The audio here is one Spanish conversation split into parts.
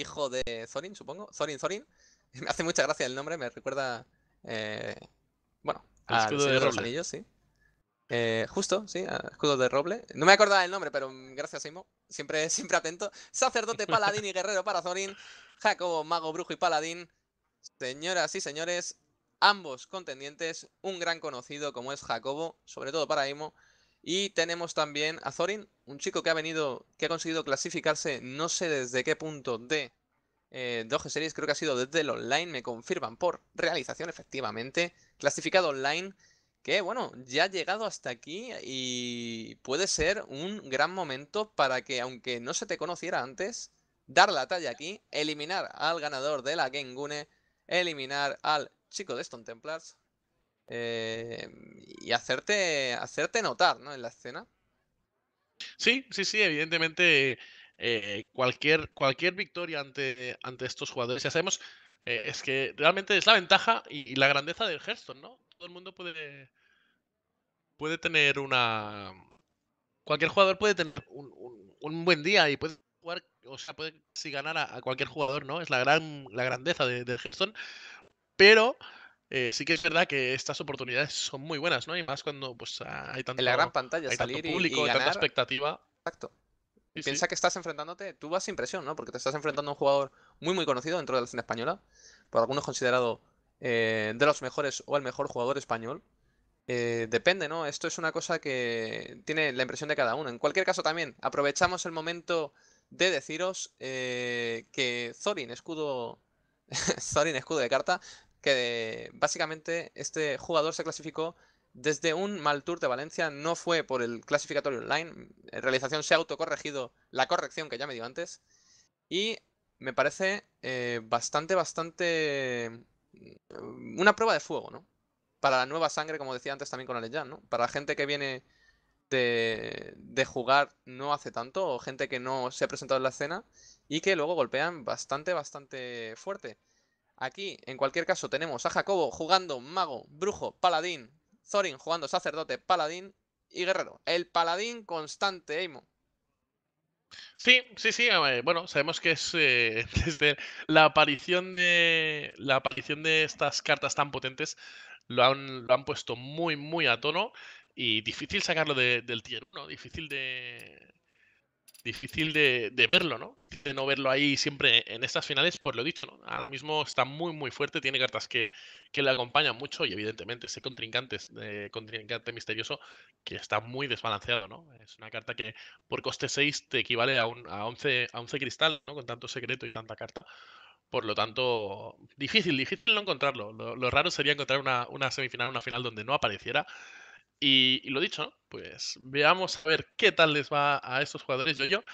hijo de Zorin, supongo. Zorin, Zorin, Me hace mucha gracia el nombre, me recuerda. Eh, bueno, al escudo de, los Anillos, sí. Eh, justo, sí, escudo de roble. No me acordaba el nombre, pero gracias, Imo. Siempre, siempre atento. Sacerdote, paladín y guerrero para Zorin. Jacobo, mago, brujo y paladín. Señoras y señores, ambos contendientes. Un gran conocido como es Jacobo, sobre todo para Imo. Y tenemos también a Thorin, un chico que ha venido, que ha conseguido clasificarse, no sé desde qué punto de eh, Series, creo que ha sido desde el online, me confirman por realización, efectivamente. Clasificado online, que bueno, ya ha llegado hasta aquí y puede ser un gran momento para que, aunque no se te conociera antes, dar la talla aquí, eliminar al ganador de la Gengune, eliminar al chico de Stone Templars eh, y hacerte, hacerte notar ¿no? en la escena. Sí, sí, sí, evidentemente eh, cualquier, cualquier victoria ante, ante estos jugadores, ya sabemos, eh, es que realmente es la ventaja y, la grandeza del Hearthstone, ¿no? Todo el mundo puede, puede tener una... Cualquier jugador puede tener un, buen día y puede jugar, o sea, puede si ganar a, cualquier jugador, ¿no? Es la gran la grandeza del Hearthstone, pero eh, sí que es verdad que estas oportunidades son muy buenas, ¿no? Y más cuando pues, hay tanto, la gran pantalla, hay salir público, y, tanta expectativa. Exacto. Piensa que estás enfrentándote, tú vas sin presión, ¿no? Porque te estás enfrentando a un jugador muy, muy conocido dentro de la escena española, por algunos considerado eh, de los mejores o el mejor jugador español. Eh, depende, ¿no? Esto es una cosa que tiene la impresión de cada uno. En cualquier caso, también aprovechamos el momento de deciros que Zorin, escudo Zorin escudo de carta, que básicamente este jugador se clasificó desde un mal tour de Valencia, no fue por el clasificatorio online, en eh, realización se ha autocorregido la corrección que ya me dio antes, y me parece eh, bastante, bastante... Mm, una prueba de fuego, ¿no? Para la nueva sangre, como decía antes también con Alejan, ¿no? Para la gente que viene de, de, jugar no hace tanto, o gente que no se ha presentado en la escena, y que luego golpean bastante, bastante fuerte. Aquí, en cualquier caso, tenemos a Jacobo jugando mago, brujo, paladín. Thorin jugando sacerdote, paladín y guerrero. El paladín constante, Eimo. Sí, sí, sí. Eh, bueno, sabemos que es eh, desde la aparición de la aparición de estas cartas tan potentes lo han, puesto muy, muy a tono y difícil sacarlo del tier 1, difícil de, difícil de, verlo, ¿no? De no verlo ahí siempre en estas finales, por lo dicho, ¿no? Ahora ah. mismo está muy, muy fuerte, tiene cartas que, le acompañan mucho y evidentemente ese contrincante, eh, contrincante misterioso que está muy desbalanceado, ¿no? Es una carta que por coste 6 te equivale a, un, a, 11, a 11 cristal, ¿no? Con tanto secreto y tanta carta. Por lo tanto, difícil, difícil no encontrarlo. Lo, raro sería encontrar una, una semifinal, una final donde no apareciera y, lo dicho, pues veamos a ver qué tal les va a estos jugadores yo-yo,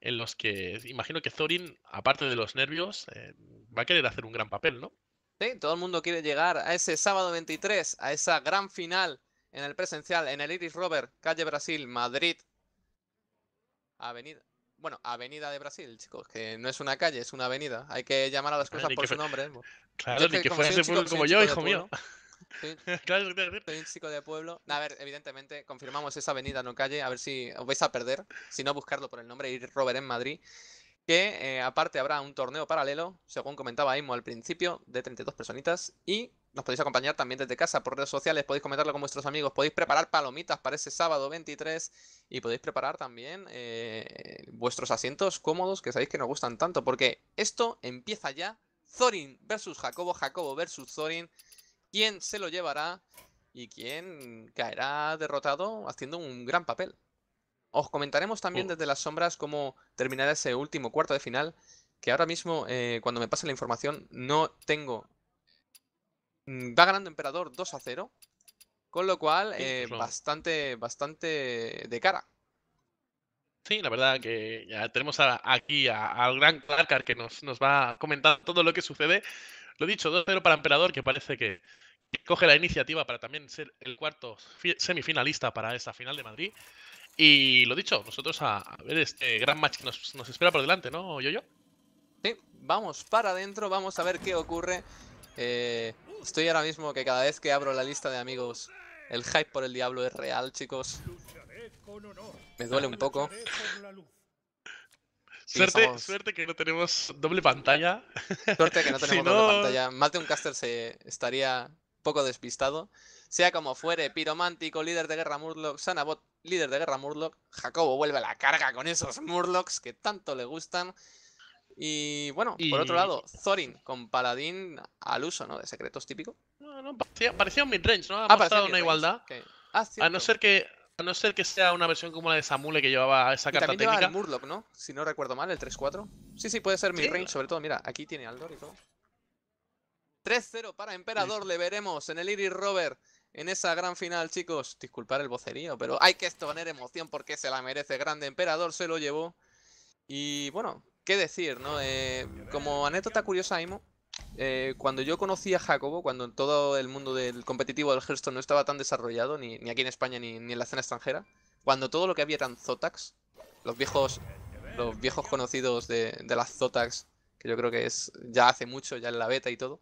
en los que imagino que Thorin, aparte de los nervios, eh, va a querer hacer un gran papel, ¿no? Sí, todo el mundo quiere llegar a ese sábado 23, a esa gran final en el presencial, en el Iris Robert, calle Brasil, Madrid. Avenida. Bueno, Avenida de Brasil, chicos, que no es una calle, es una avenida. Hay que llamar a las cosas por su nombre. ¿eh? Claro, ni que, que fuera como yo, hijo mío. un chico de pueblo. A ver, evidentemente, confirmamos esa avenida, no calle, a ver si os vais a perder. Si no, buscarlo por el nombre, ir Robert en Madrid. Que eh, aparte habrá un torneo paralelo, según comentaba Aimo al principio, de 32 personitas. Y nos podéis acompañar también desde casa por redes sociales, podéis comentarlo con vuestros amigos, podéis preparar palomitas para ese sábado 23 y podéis preparar también eh, vuestros asientos cómodos que sabéis que nos gustan tanto, porque esto empieza ya. Zorin versus Jacobo, Jacobo versus Zorin quién se lo llevará y quién caerá derrotado haciendo un gran papel. Os comentaremos también desde las sombras cómo terminará ese último cuarto de final, que ahora mismo, eh, cuando me pase la información, no tengo... Mm, va ganando Emperador 2 a 0, con lo cual, eh, bastante, bastante de cara. Sí, la verdad que ya tenemos aquí al gran Clarkar que nos, nos va a comentar todo lo que sucede. Lo dicho, 2-0 para Emperador, que parece que, coge la iniciativa para también ser el cuarto semifinalista para esta final de Madrid. Y lo dicho, nosotros a, ver este gran match que nos, espera por delante, ¿no, Yo-Yo? Sí, vamos para adentro, vamos a ver qué ocurre. Eh, estoy ahora mismo que cada vez que abro la lista de amigos, el hype por el diablo es real, chicos. Me duele un poco suerte, que no tenemos doble pantalla. Suerte que no tenemos doble pantalla. Más de un caster se estaría poco despistado. Sea como fuere, Piromántico, líder de guerra Murloc, Sanabot, líder de guerra Murloc, Jacobo vuelve a la carga con esos Murlocs que tanto le gustan. Y bueno, por otro lado, Thorin con Paladín al uso, ¿no? De secretos típico. No, parecía, un midrange, ¿no? Ha ah, pasado una igualdad. Ah, a no ser que a no ser que sea una versión como la de Samule que llevaba esa carta y también técnica. ¿no? Si no recuerdo mal, el 3-4. Sí, sí, puede ser mi rey, sobre todo. Mira, aquí tiene Aldor y todo. 3-0 para Emperador, le veremos en el Iris Rover en esa gran final, chicos. Disculpar el vocerío, pero hay que exponer emoción porque se la merece. Grande Emperador se lo llevó. Y bueno, qué decir, ¿no? Eh, como anécdota curiosa, Aimo, eh, cuando yo conocí a Jacobo, cuando todo el mundo del competitivo del Hearthstone no estaba tan desarrollado, ni, aquí en España ni, en la escena extranjera, cuando todo lo que había eran Zotax, los viejos, los viejos conocidos de, las Zotax, que yo creo que es ya hace mucho, ya en la beta y todo,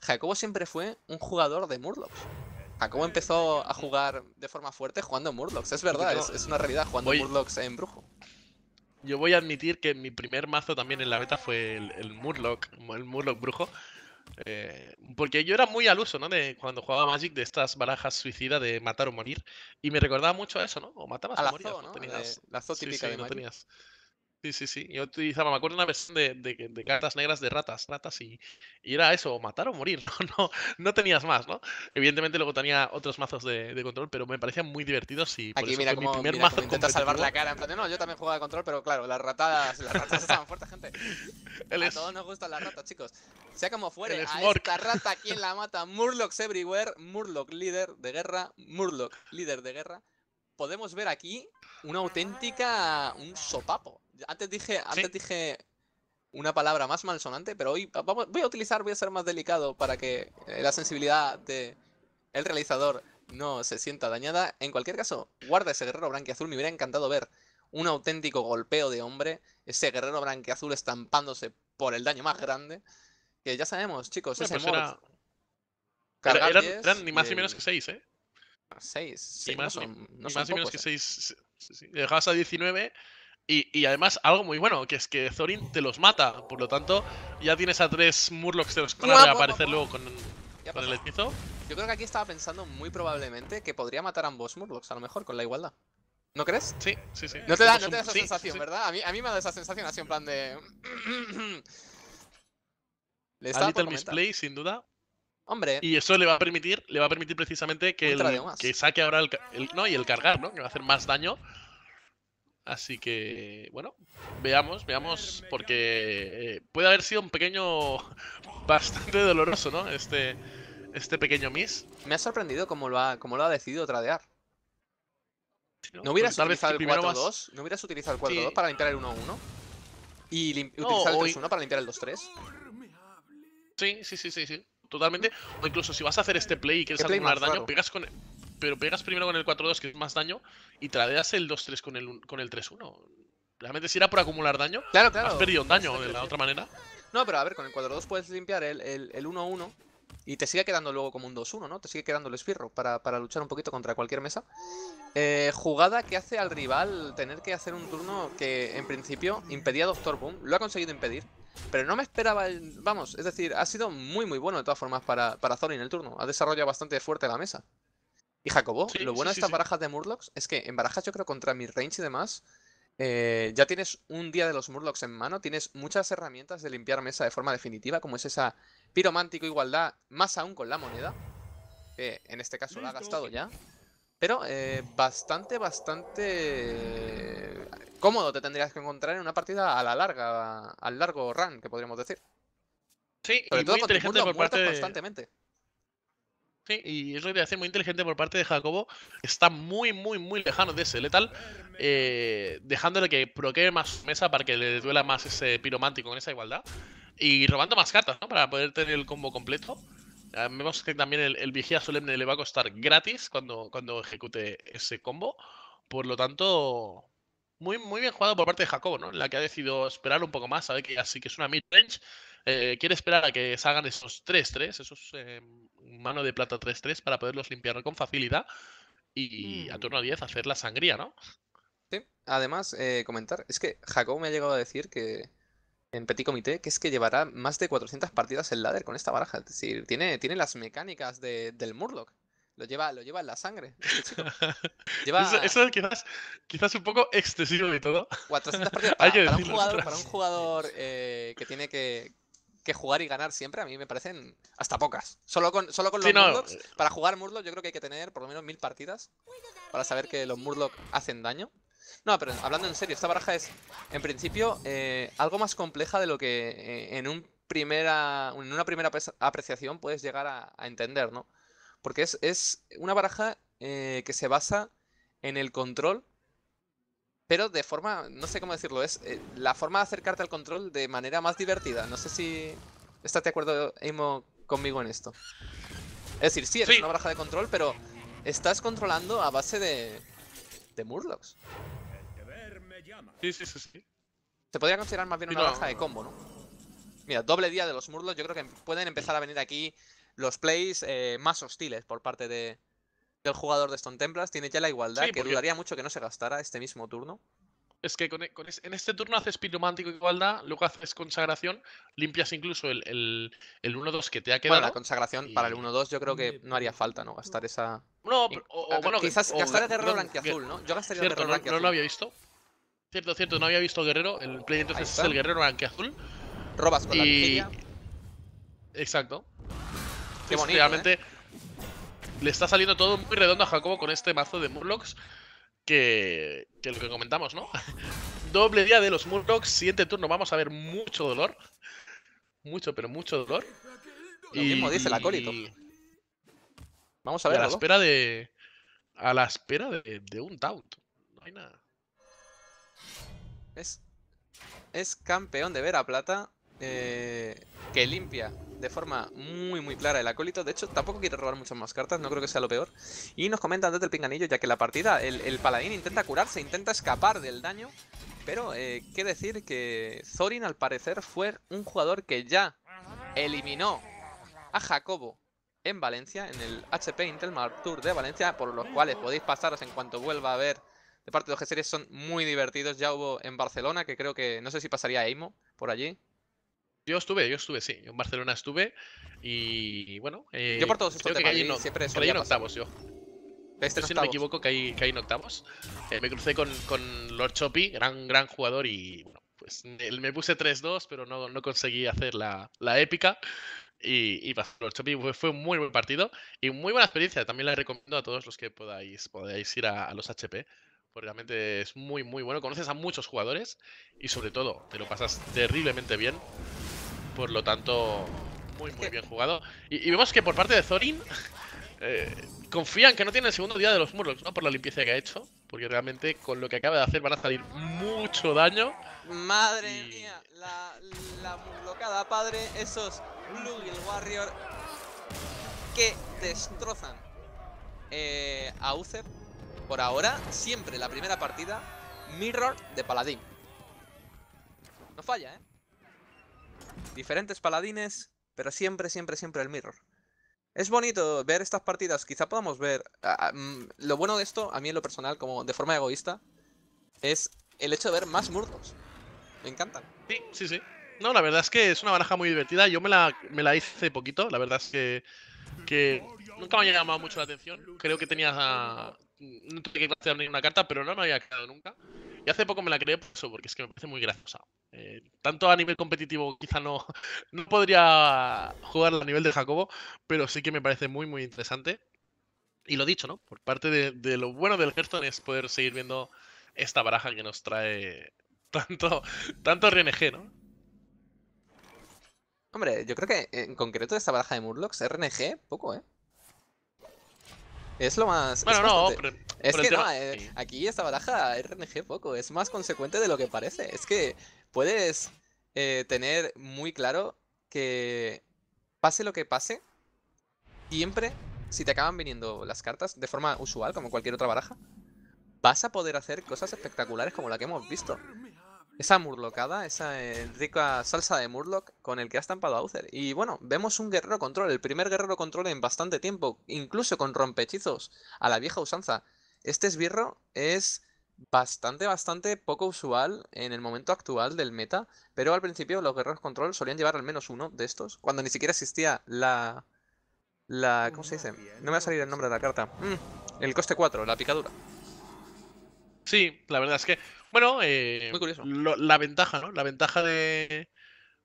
Jacobo siempre fue un jugador de Murlocs. Jacobo empezó a jugar de forma fuerte jugando Murlocs, es verdad, es, es una realidad, jugando Murlocs en Brujo yo voy a admitir que mi primer mazo también en la beta fue el, Murloc, el Murloc Brujo. Eh, porque yo era muy al uso, ¿no? De cuando jugaba Magic de estas barajas suicidas de matar o morir. Y me recordaba mucho a eso, ¿no? O matabas o ¿no? tenías... La típica no Sí, sí, sí. Yo utilizaba, me acuerdo una vez de, cartas negras de ratas, ratas y, era eso, matar o morir, ¿no? No, tenías más, ¿no? Evidentemente luego tenía otros mazos de, control, pero me parecían muy divertidos y Aquí, mira como, intenta salvar la cara, en plan no, yo también jugaba de control, pero claro, las ratadas, las ratas estaban fuertes, gente. a todos nos gustan las ratas, chicos. Sea como fuere, a esta rata, quien la mata? Murlocs everywhere, Murloc líder de guerra, Murloc líder de guerra. Podemos ver aquí una auténtica... un sopapo. Antes dije, antes dije una palabra más malsonante, pero hoy voy a utilizar, voy a ser más delicado para que eh, la sensibilidad de el realizador no se sienta dañada. En cualquier caso, guarda ese guerrero Azul. me hubiera encantado ver un auténtico golpeo de hombre, ese guerrero Azul estampándose por el daño más grande, que ya sabemos, chicos, ese pues era... eran, ni más ni menos que 6, ¿eh? 6. Sí, más, no menos que 6. ¿eh? dejabas a 19, y, además, algo muy bueno, que es que Thorin te los mata. Por lo tanto, ya tienes a tres Murlocs de los que van luego con, el hechizo. Yo creo que aquí estaba pensando muy probablemente que podría matar a ambos Murlocs, a lo mejor, con la igualdad. ¿No crees? Sí, sí, sí. No te da, esa sensación, ¿verdad? A mí, a mí me da esa sensación así en plan de... le a Little Misplay, sin duda. Hombre. Y eso le va a permitir, le va a permitir precisamente que, que saque ahora el, No, y el cargar, ¿no? Que va a hacer más daño. Así que, bueno, veamos, veamos, porque eh, puede haber sido un pequeño bastante doloroso, ¿no? Este, este pequeño miss. Me ha sorprendido cómo lo ha, cómo lo ha decidido tradear. ¿No, hubieras utilizado el 4-2? ¿No hubieras utilizado el 4-2 para limpiar el 1-1? Y utilizar el 3-1 para limpiar el 2-3. Sí, sí, sí, sí, sí. Totalmente. O incluso si vas a hacer este play y quieres este acumular daño, pegas con, pero pegas primero con el 4-2, que es más daño, y tradeas el 2-3 con el, con el 3-1. Realmente si era por acumular daño, claro, claro. has perdido daño de la otra manera. No, pero a ver, con el 4-2 puedes limpiar el 1-1 y te sigue quedando luego como un 2-1, ¿no? Te sigue quedando el esfirro para, luchar un poquito contra cualquier mesa. Eh, jugada que hace al rival tener que hacer un turno que en principio impedía Doctor Boom. Lo ha conseguido impedir. Pero no me esperaba el... Vamos, es decir, ha sido muy muy bueno de todas formas para, para Zorin el turno. Ha desarrollado bastante fuerte la mesa. Y Jacobo, lo bueno de estas barajas de Murlocs es que en barajas yo creo contra mi range y demás, eh, ya tienes un día de los Murlocs en mano, tienes muchas herramientas de limpiar mesa de forma definitiva, como es esa piromántico igualdad, más aún con la moneda, que en este caso la ha gastado ya. Pero eh, bastante, bastante eh, cómodo te tendrías que encontrar en una partida a la larga, al largo run, que podríamos decir. Sí, inteligente constantemente y es lo que hace muy inteligente por parte de Jacobo. Está muy, muy, muy lejano de ese letal. Eh, dejándole que proquee más mesa para que le duela más ese piromántico con esa igualdad. Y robando más cartas, ¿no? Para poder tener el combo completo. Ah, vemos que también el, Vigía Solemne le va a costar gratis cuando, cuando ejecute ese combo. Por lo tanto, muy, muy bien jugado por parte de Jacobo, ¿no? la que ha decidido esperar un poco más, sabe que así que es una mid-range eh, quiere esperar a que salgan esos 3-3, esos em, mano de plata 3-3, para poderlos limpiar con facilidad y a mm. turno 10 hacer la sangría, ¿no? Sí, además, eh, comentar, es que Jacob me ha llegado a decir que en Petit Comité, que es que llevará más de 400 partidas el ladder con esta baraja. Es decir, tiene, tiene las mecánicas del Murloc. Lo lleva, lo lleva en la sangre. Este eso, es quizás, quizás un poco excesivo de todo. 400 partidas para, un jugador, eh, que tiene que, que jugar y ganar siempre, a mí me parecen hasta pocas. Solo con, solo con los Murlocs, para jugar Murloc yo creo que hay que tener por lo menos mil partidas para saber que los Murloc hacen daño. No, pero hablando en serio, esta baraja es, en principio, eh, algo más compleja de lo que eh, en, un primera, en una primera apreciación puedes llegar a, entender, ¿no? Porque es, es una baraja eh, que se basa en el control pero de forma, no sé cómo decirlo, es eh, la forma de acercarte al control de manera más divertida. No sé si estás de acuerdo, Emo, conmigo en esto. Es decir, sí, es una baraja de control, pero estás controlando a base de, de Murlocs. Sí, sí, sí, sí. Se podría considerar más bien una baraja de combo, ¿no? Mira, doble día de los Murlocs, yo creo que pueden empezar a venir aquí los plays eh, más hostiles por parte de, el jugador de Stone Templars tiene ya la igualdad, que dudaría mucho que no se gastara este mismo turno. Es que e, en este turno haces piromántico igualdad, luego haces consagración, limpias incluso el, el, el 1-2 que te ha quedado. Bueno, la consagración para el 1-2 yo creo que no haría falta, ¿no? Gastar esa. No, bueno, quizás gastar el guerrero blanquiazul, ¿no? Yo gastaría el guerrero No, no lo había visto. Cierto, cierto, no había visto guerrero. El play entonces es el guerrero blanquiazul. Robas con y... la vigilia. Exacto. Qué bonito. Realmente. ¿eh? le está saliendo todo muy redondo a Jacobo con este mazo de Murlocs. Que, que lo que comentamos, ¿no? Doble día de los Murlocs, siguiente turno vamos a ver mucho dolor. Mucho, pero mucho dolor. Lo mismo dice el acólito. Vamos a ver. A la espera de. A la espera de, un taunt. No hay nada. Es. Es campeón de Vera Plata eh, que limpia de forma muy muy clara el acólito. De hecho, tampoco quiere robar muchas más cartas, no creo que sea lo peor. Y nos comentan desde el pinganillo, ya que la partida, el, paladín intenta curarse, intenta escapar del daño. Pero, que eh, qué decir que Zorin al parecer fue un jugador que ya eliminó a Jacobo en Valencia, en el HP Intel Tour de Valencia, por los cuales podéis pasaros en cuanto vuelva a ver de parte de los G-Series, son muy divertidos. Ya hubo en Barcelona, que creo que, no sé si pasaría a Eimo por allí, yo estuve, yo estuve, sí. en Barcelona estuve y, bueno. yo eh, por todos estos creo no siempre octavos yo. si no me equivoco, caí, caí en octavos. Eh, me crucé con, con Lord Chopi gran, gran jugador y bueno, pues me puse 3-2, pero no, no, conseguí hacer la, la épica. Y, y Lord fue, fue, un muy buen partido y muy buena experiencia. También la recomiendo a todos los que podáis, podáis ir a, a los HP porque realmente es muy, muy bueno. Conoces a muchos jugadores y sobre todo te lo pasas terriblemente bien. Por lo tanto, muy, muy bien jugado. Y, vemos que por parte de Thorin eh, confían que no tiene el segundo día de los Murlocs, ¿no? Por la limpieza que ha hecho. Porque realmente con lo que acaba de hacer van a salir mucho daño. Madre mía, la, murlocada padre, esos Lugil Warrior que destrozan eh, a Uther. Por ahora, siempre la primera partida, Mirror de Paladín. No falla, ¿eh? diferentes paladines, pero siempre, siempre, siempre el mirror. Es bonito ver estas partidas, quizá podamos ver... Mm, lo bueno de esto, a mí en lo personal, como de forma egoísta, es el hecho de ver más murdos. Me encantan. Sí, sí, sí. No, la verdad es que es una baraja muy divertida. Yo me la, me la hice poquito, la verdad es que, nunca me ha llamado mucho la atención. Creo que tenía no tenía que ni ninguna carta, pero no me había creado nunca. Y hace poco me la creé por porque es que me parece muy graciosa. Eh, tanto a nivel competitivo quizá no, no podría jugarla a nivel de Jacobo, pero sí que me parece muy, muy interesante. Y lo dicho, ¿no? Por parte de, lo bueno del Hearthstone es poder seguir viendo esta baraja que nos trae tanto, tanto RNG, ¿no? Hombre, yo creo que en concreto esta baraja de Murlocs, RNG, poco, ¿eh? Es lo más. Bueno, no, Es que no, eh, aquí esta baraja RNG poco, es más consecuente de lo que parece. Es que puedes eh, tener muy claro que pase lo que pase, siempre, si te acaban viniendo las cartas de forma usual, como cualquier otra baraja, vas a poder hacer cosas espectaculares como la que hemos visto. Esa murlocada, esa eh, rica salsa de murloc con el que ha estampado Uther. Y bueno, vemos un guerrero control, el primer guerrero control en bastante tiempo, incluso con rompechizos, a la vieja usanza. Este esbirro es bastante, bastante poco usual en el momento actual del meta, pero al principio los guerreros control solían llevar al menos uno de estos, cuando ni siquiera existía la... la ¿Cómo se dice? No me va a salir el pues nombre de la carta. Mm, el coste 4, la picadura. Sí, la verdad es que, bueno, eh, Muy curioso. la ventaja, ¿no? La ventaja de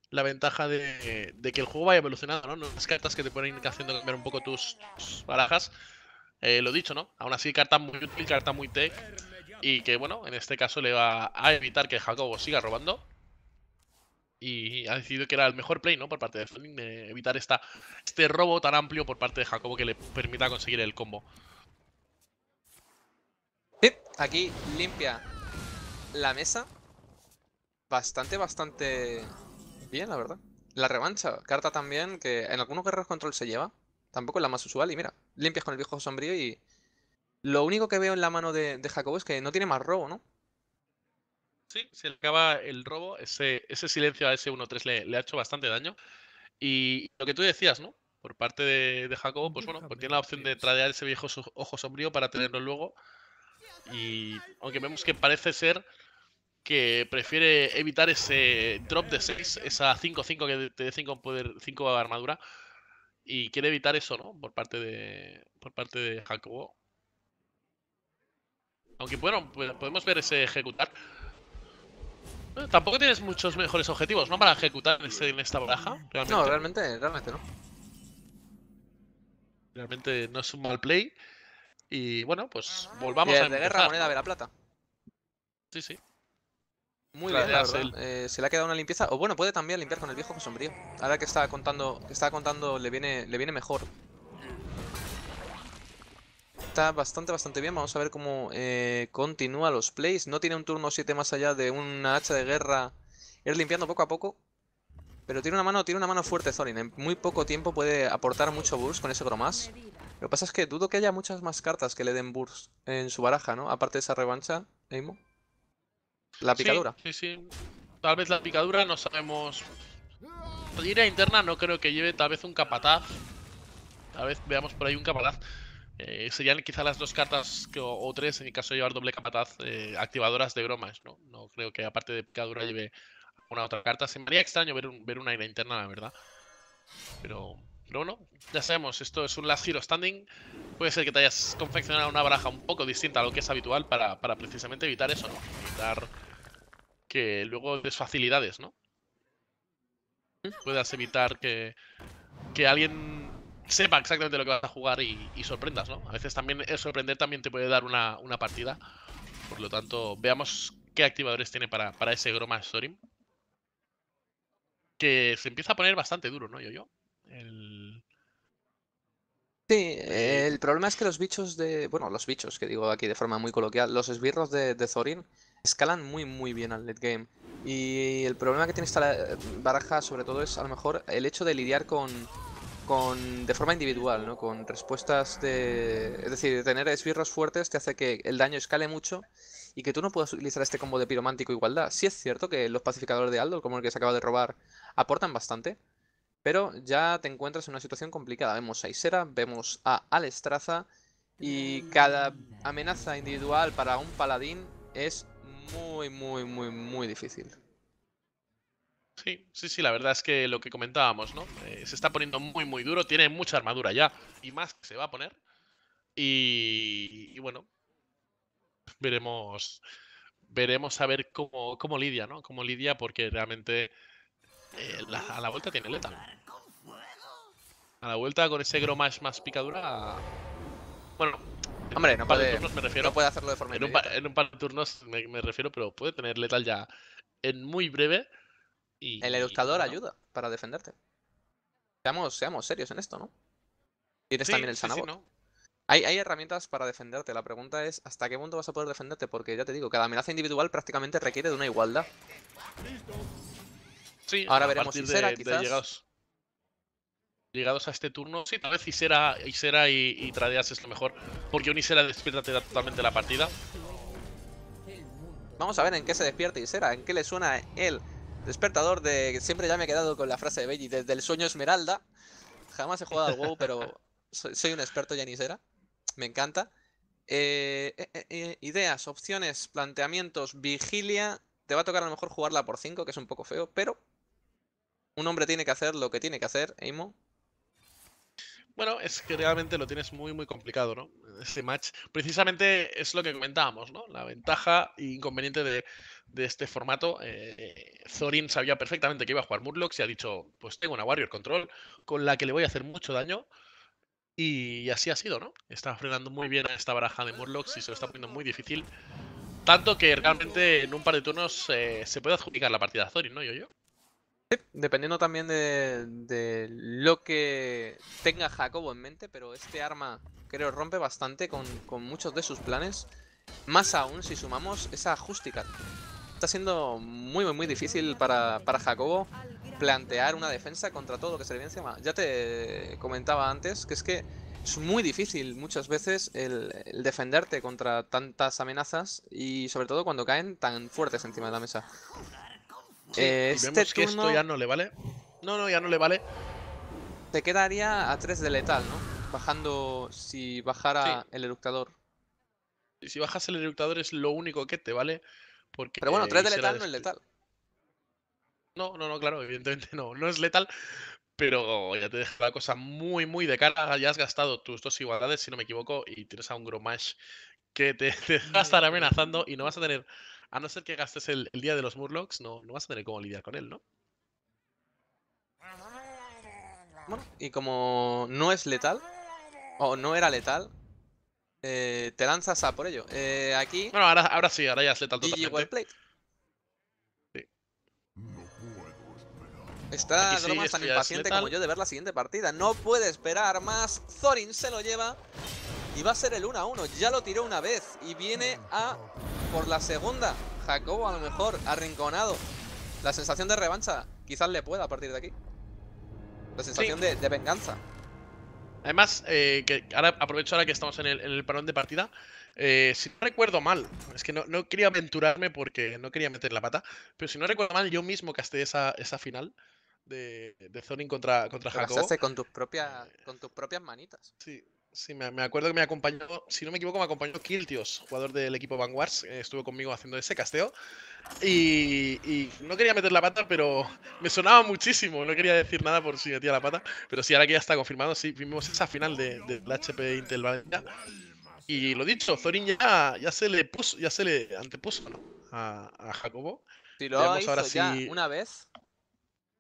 la ventaja de, de, que el juego vaya evolucionando, ¿no? Las cartas que te ponen haciendo cambiar un poco tus, barajas. Eh, lo dicho, ¿no? Aún así, carta muy útil, carta muy tech. Y que, bueno, en este caso le va a evitar que Jacobo siga robando. Y ha decidido que era el mejor play, ¿no? Por parte de Fleming, evitar esta, este robo tan amplio por parte de Jacobo que le permita conseguir el combo aquí limpia la mesa. Bastante, bastante bien, la verdad. La revancha, carta también que en algunos guerreros control se lleva. Tampoco es la más usual. Y mira, limpias con el viejo sombrío y... Lo único que veo en la mano de, Jacobo es que no tiene más robo, ¿no? Sí, se le acaba el robo. Ese, ese silencio a ese 1-3 le, ha hecho bastante daño. Y lo que tú decías, ¿no? Por parte de, de Jacobo, pues bueno, pues tiene la opción de tradear ese viejo ojo sombrío para tenerlo luego. Y aunque vemos que parece ser que prefiere evitar ese drop de 6, esa 5-5 que te dé 5 poder, 5 armadura. Y quiere evitar eso, ¿no? Por parte de. Por parte de Jacobo. Aunque bueno, pues, podemos ver ese ejecutar. tampoco tienes muchos mejores objetivos, ¿no? Para ejecutar en esta baraja. No, realmente, realmente no. Realmente no es un mal play. Y bueno, pues volvamos a. de guerra, moneda, la plata. Sí, sí. Muy bien, la eh, se le ha quedado una limpieza. O bueno, puede también limpiar con el viejo sombrío. Ahora que estaba contando, que está contando le viene, le viene mejor. Está bastante, bastante bien. Vamos a ver cómo eh, continúa los plays. No tiene un turno 7 más allá de una hacha de guerra. Ir limpiando poco a poco. Pero tiene una mano, tiene una mano fuerte Zorin. En muy poco tiempo puede aportar mucho burst con ese Gromas. Lo que pasa es que dudo que haya muchas más cartas que le den burst en su baraja, ¿no? Aparte de esa revancha, Eimo. La picadura. Sí, sí, Tal vez la picadura no sabemos... línea interna no creo que lleve tal vez un capataz. Tal vez veamos por ahí un capataz. Eh, serían quizá las dos cartas que, o, tres, en el caso de llevar doble capataz, eh, activadoras de bromas, ¿no? No creo que aparte de picadura lleve una otra carta. Se me haría extraño ver, ver una ira interna, la verdad. Pero, pero bueno, ya sabemos, esto es un last hero standing. Puede ser que te hayas confeccionado una baraja un poco distinta a lo que es habitual para, precisamente evitar eso, ¿no? Evitar que luego des facilidades, ¿no? Puedas evitar que, alguien sepa exactamente lo que vas a jugar y, sorprendas, ¿no? A veces también el sorprender también te puede dar una, partida. Por lo tanto, veamos qué activadores tiene para, ese Groma Story que se empieza a poner bastante duro, ¿no? Yo, yo. El... Sí, eh, el problema es que los bichos de. Bueno, los bichos, que digo aquí de forma muy coloquial, los esbirros de, de Thorin escalan muy, muy bien al late game. Y el problema que tiene esta eh, baraja, sobre todo, es a lo mejor el hecho de lidiar con. Con, de forma individual, ¿no? Con respuestas de... Es decir, tener esbirros fuertes que hace que el daño escale mucho y que tú no puedas utilizar este combo de piromántico igualdad. Sí es cierto que los pacificadores de Aldo, como el que se acaba de robar, aportan bastante, pero ya te encuentras en una situación complicada. Vemos a Isera, vemos a Alestraza y cada amenaza individual para un paladín es muy, muy, muy, muy difícil. Sí, sí, sí, la verdad es que lo que comentábamos, ¿no? Eh, se está poniendo muy, muy duro, tiene mucha armadura ya, y más que se va a poner. Y, y bueno, veremos, veremos a ver cómo, cómo lidia, ¿no? Cómo lidia, porque realmente eh, a la vuelta tiene letal. A la vuelta con ese gromash más picadura. Bueno, Hombre, no puede, hacerlo de en un, par, en un par de turnos me, refiero, pero puede tener letal ya en muy breve. el eructador ayuda para defenderte. Seamos, serios en esto, ¿no? Tienes también el sí, hay, herramientas para defenderte. La pregunta es hasta qué punto vas a poder defenderte, porque ya te digo, cada amenaza individual prácticamente requiere de una igualdad. Sí, Ahora veremos si será quizás. Llegados, a este turno, sí, tal vez Isera, y, y, Tradeas es lo mejor, porque un Isera despierta totalmente la partida. Vamos a ver en qué se despierta Isera, en qué le suena el despertador de... Siempre ya me he quedado con la frase de Belly, desde el sueño esmeralda. Jamás he jugado al WoW, pero soy un experto ya en Isera. Me encanta. Eh, eh, eh, ideas, opciones, planteamientos, vigilia. Te va a tocar a lo mejor jugarla por 5, que es un poco feo, pero un hombre tiene que hacer lo que tiene que hacer, Eimo. Bueno, es que realmente lo tienes muy, muy complicado, ¿no? Ese match, precisamente es lo que comentábamos, ¿no? La ventaja e inconveniente de, este formato. Zorin sabía perfectamente que iba a jugar Murlocs y ha dicho, pues tengo una Warrior Control con la que le voy a hacer mucho daño. Y así ha sido, ¿no? Está frenando muy bien a esta baraja de Murlocs y se lo está poniendo muy difícil. Tanto que realmente en un par de turnos eh, se puede adjudicar la partida a Zorin, ¿no, yo, yo? dependiendo también de, de, lo que tenga Jacobo en mente, pero este arma creo rompe bastante con, con muchos de sus planes. Más aún si sumamos esa Justicat, está siendo muy, muy, muy difícil para, Jacobo plantear una defensa contra todo lo que se le viene encima. Ya te comentaba antes que es que es muy difícil muchas veces el, defenderte contra tantas amenazas y sobre todo cuando caen tan fuertes encima de la mesa. Eh, este que esto ya no le vale. No, no, ya no le vale. Te quedaría a 3 de letal, ¿no? Bajando si bajara el eructador. Y si bajas el eructador es lo único que te vale. Pero bueno, 3 de letal no es letal. No, no, no, claro, evidentemente no. No es letal, pero ya te deja la cosa muy, muy de cara. Ya has gastado tus dos igualdades, si no me equivoco, y tienes a un Gromash que te, va a estar amenazando y no vas a tener, a no ser que gastes el, día de los Murlocs, no, no vas a tener cómo lidiar con él, ¿no? Bueno, y como no es letal, o no era letal, eh, te lanzas a por ello. Eh, aquí. Bueno, ahora, sí, ahora ya sé tanto. Plate. Sí. Está tan impaciente como yo de ver la siguiente partida. No puede esperar más. Thorin se lo lleva. Y va a ser el 1 a 1. Ya lo tiró una vez. Y viene a por la segunda. Jacobo a lo mejor arrinconado. La sensación de revancha quizás le pueda a partir de aquí. La sensación de venganza. Además, eh, que ahora aprovecho ahora que estamos en el, en parón de partida. Eh, si no recuerdo mal, es que no, quería aventurarme porque no quería meter la pata, pero si no recuerdo mal, yo mismo casté esa, esa final de, de Zoning contra, contra Jacobo. Con, tus propias, con tus propias manitas. Sí, Sí, me, acuerdo que me acompañó, si no me equivoco, me acompañó Kiltios, jugador del equipo Vanguards, eh, estuvo conmigo haciendo ese casteo. Y, no quería meter la pata, pero me sonaba muchísimo. No quería decir nada por si metía la pata. Pero sí, ahora que ya está confirmado, sí, vimos esa final de, de HP Intel Valencia. Y lo dicho, Zorin ya, se le puso, ya se le antepuso a, Jacobo. Si lo ahora ya una vez,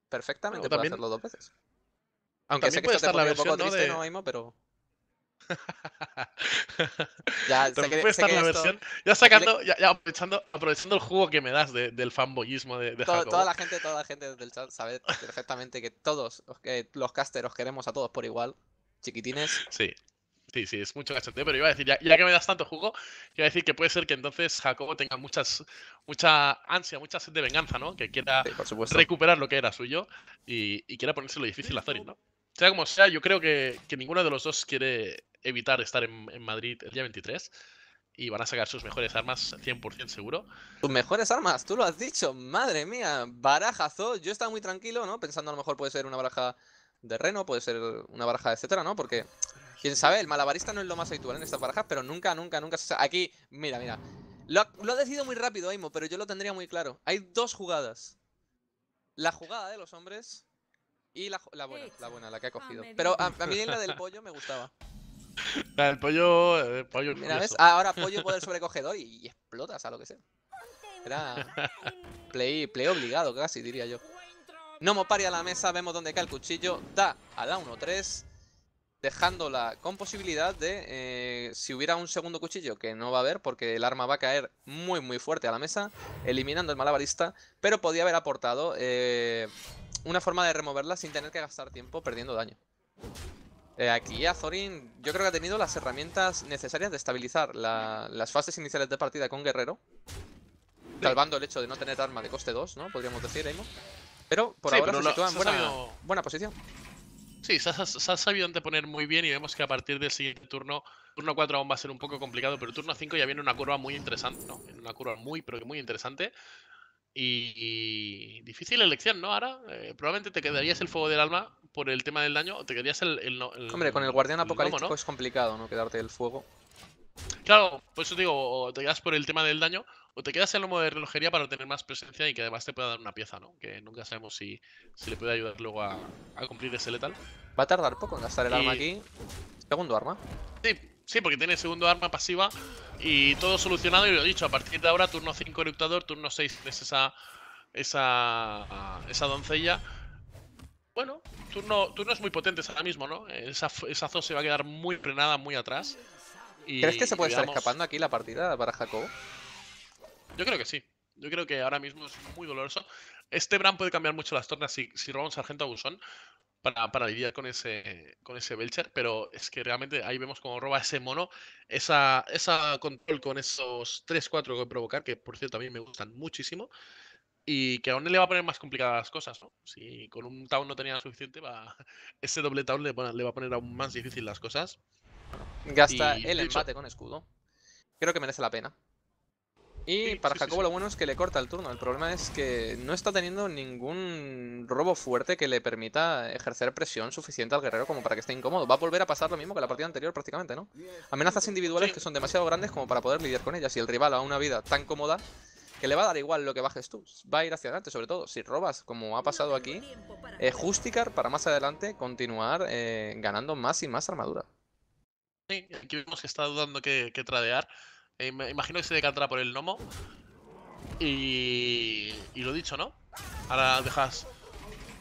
perfectamente puede también, hacerlo dos veces. Aunque puede estar la versión, poco ¿no pero ya, ya sacando, ya, aprovechando, el jugo que me das del fanboyismo de, de Toda la gente, toda la gente del chat sabe perfectamente que todos que los casteros queremos a todos por igual, chiquitines. Sí. Sí, sí, es mucho cachete. pero iba a decir, ya, que me das tanto jugo, iba a decir que puede ser que entonces Jacobo tenga muchas, mucha ansia, mucha sed de venganza, ¿no? Que quiera recuperar lo que era suyo y, y quiera ponérselo difícil a Zorin, ¿no? Sea como sea, yo creo que, que ninguno de los dos quiere evitar estar en, Madrid el día 23 y van a sacar sus mejores armas 100% seguro. Sus mejores armas, tú lo has dicho, madre mía, Barajazo, yo estaba muy tranquilo, ¿no? Pensando a lo mejor puede ser una baraja de reno, puede ser una baraja, etcétera, ¿no? Porque, quién sabe, el malabarista no es lo más habitual en estas barajas, pero nunca, nunca, nunca se Aquí, mira, mira, lo, ha decidido muy rápido Aimo, pero yo lo tendría muy claro. Hay dos jugadas. La jugada de los hombres y la, buena, la buena, la que ha cogido. Pero a mí la del pollo me gustaba. El pollo. El pollo Ahora pollo poder sobrecogedor y, explotas a lo que sea. Era. Play, obligado casi, diría yo. Nomo pari a la mesa, vemos dónde cae el cuchillo. Da a la 1-3. Dejándola con posibilidad de, eh, si hubiera un segundo cuchillo, que no va a haber porque el arma va a caer muy muy fuerte a la mesa, eliminando el malabarista, pero podía haber aportado eh, una forma de removerla sin tener que gastar tiempo perdiendo daño. Eh, aquí Azorin yo creo que ha tenido las herramientas necesarias de estabilizar las fases iniciales de partida con Guerrero. Salvando el hecho de no tener arma de coste 2, ¿no? Podríamos decir, Amos. Pero por ahora se sitúa en buena, posición. Sí, se ha, sabido anteponer muy bien y vemos que a partir del siguiente turno, turno 4 aún va a ser un poco complicado, pero turno 5 ya viene una curva muy interesante, ¿no? Una curva muy, pero muy interesante, y, difícil elección, ¿no? Ahora eh, probablemente te quedarías el fuego del alma por el tema del daño o te quedarías el... el, Hombre, con el guardián apocalíptico es complicado, ¿no? Quedarte el fuego. Claro, por eso digo, o te quedas por el tema del daño o te quedas el lomo de relojería para tener más presencia y que además te pueda dar una pieza, ¿no? Que nunca sabemos si, se le puede ayudar luego a, cumplir ese letal. Va a tardar poco en gastar el arma aquí. Segundo arma. Sí, Sí, porque tiene segundo arma pasiva y todo solucionado. Y lo he dicho, a partir de ahora, turno 5 eructador, turno 6 es esa, esa, esa doncella. Bueno, turno, es muy potentes ahora mismo, ¿no? Esa, esa se va a quedar muy frenada, muy atrás. ¿Crees que se puede estar escapando aquí la partida para Jacobo? Yo creo que sí. Yo creo que ahora mismo es muy doloroso. Este Bran puede cambiar mucho las tornas si, si roba un sargento a Busón, para, lidiar con ese, con ese Belcher, pero es que realmente ahí vemos cómo roba ese mono, esa, esa control con esos 3-4 que provocar, que por cierto a mí me gustan muchísimo, y que aún le va a poner más complicadas las cosas, ¿no? Si con un town no tenía suficiente, va, ese doble town le, va a poner aún más difícil las cosas. Gasta el empate con escudo. Creo que merece la pena. Y para Jacobo lo bueno es que le corta el turno. El problema es que no está teniendo ningún robo fuerte que le permita ejercer presión suficiente al guerrero como para que esté incómodo. Va a volver a pasar lo mismo que la partida anterior prácticamente, ¿no? Amenazas individuales que son demasiado grandes como para poder lidiar con ellas. Y el rival a una vida tan cómoda que le va a dar igual lo que bajes tú. Va a ir hacia adelante, sobre todo. Si robas, como ha pasado aquí, eh, justicar para más adelante continuar eh, ganando más y más armadura. Sí, aquí vemos que está dudando que tradear. Eh, imagino que se decantará por el gnomo. Y, y lo dicho, ¿no? Ahora dejas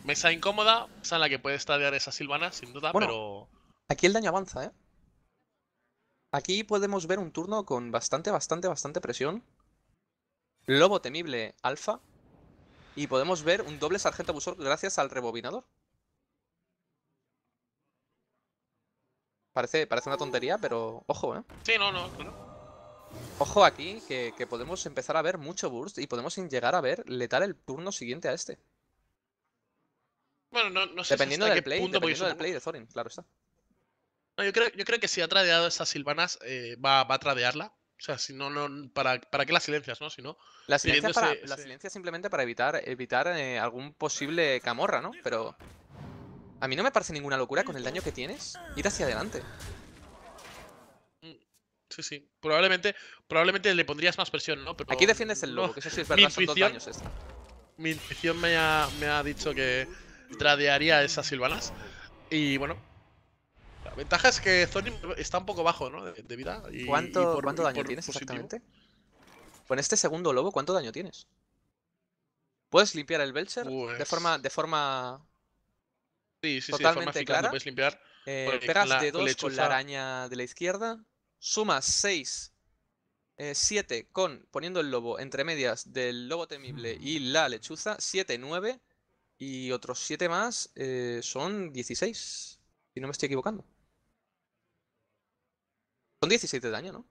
mesa incómoda, Esa en la que puedes tradear esa silvana, sin duda, pero... Aquí el daño avanza, ¿eh? Aquí podemos ver un turno con bastante, bastante, bastante presión. Lobo temible alfa. Y podemos ver un doble sargento abusor gracias al rebobinador. Parece, parece una tontería, pero ojo, ¿eh? Sí, no. no. Ojo aquí, que, podemos empezar a ver mucho burst y podemos llegar a ver letal el turno siguiente a este. Bueno, no, sé dependiendo hasta del qué play, dependiendo del play de Thorin, claro está. yo, creo, yo creo que si ha tradeado esas Silvanas, eh, va, a tradearla. O sea, si no, no ¿para, para qué las silencias, no? Si no la silencia, para, simplemente para evitar, evitar eh, algún posible camorra, ¿no? Pero a mí no me parece ninguna locura con el daño que tienes ir hacia adelante sí, sí. Probablemente, probablemente le pondrías más presión, ¿no? Aquí defiendes el lobo, que eso sí es verdad, mi son dos daños Mi intuición me ha, dicho que tradearía esas silvanas. Y bueno. La ventaja es que Zony está un poco bajo, ¿no? De, vida. ¿Cuánto, por, ¿cuánto daño tienes exactamente? Con este segundo lobo, ¿cuánto daño tienes? ¿Puedes limpiar el Belcher? De pues forma. De forma... Sí, sí, totalmente sí, de forma clara. limpiar. Eh, pegas de dos con la araña de la izquierda suma 6, 7 eh, con, poniendo el lobo entre medias del lobo temible hmm. y la lechuza, 7, 9 y otros 7 más eh, son 16, si no me estoy equivocando. Son 16 de daño, ¿no?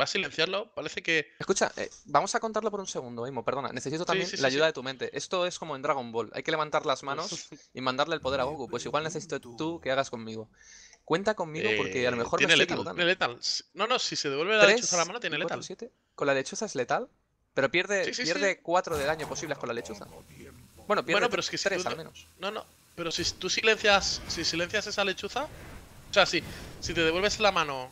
va a silenciarlo? Parece que... Escucha, eh, vamos a contarlo por un segundo, mismo perdona. Necesito también la ayuda de tu mente. Esto es como en Dragon Ball. Hay que levantar las manos y mandarle el poder a Goku. Pues igual necesito tú que hagas conmigo. Cuenta conmigo porque a lo eh, mejor tiene letal, No, no, si se devuelve la lechuza a la mano, tiene letal. Con la lechuza es letal, pero pierde, pierde 4 de daño posibles con la lechuza. Bueno, pierde bueno, pero es que si al menos. No, no, pero si tú silencias, si silencias esa lechuza, o sea, si, si te devuelves la mano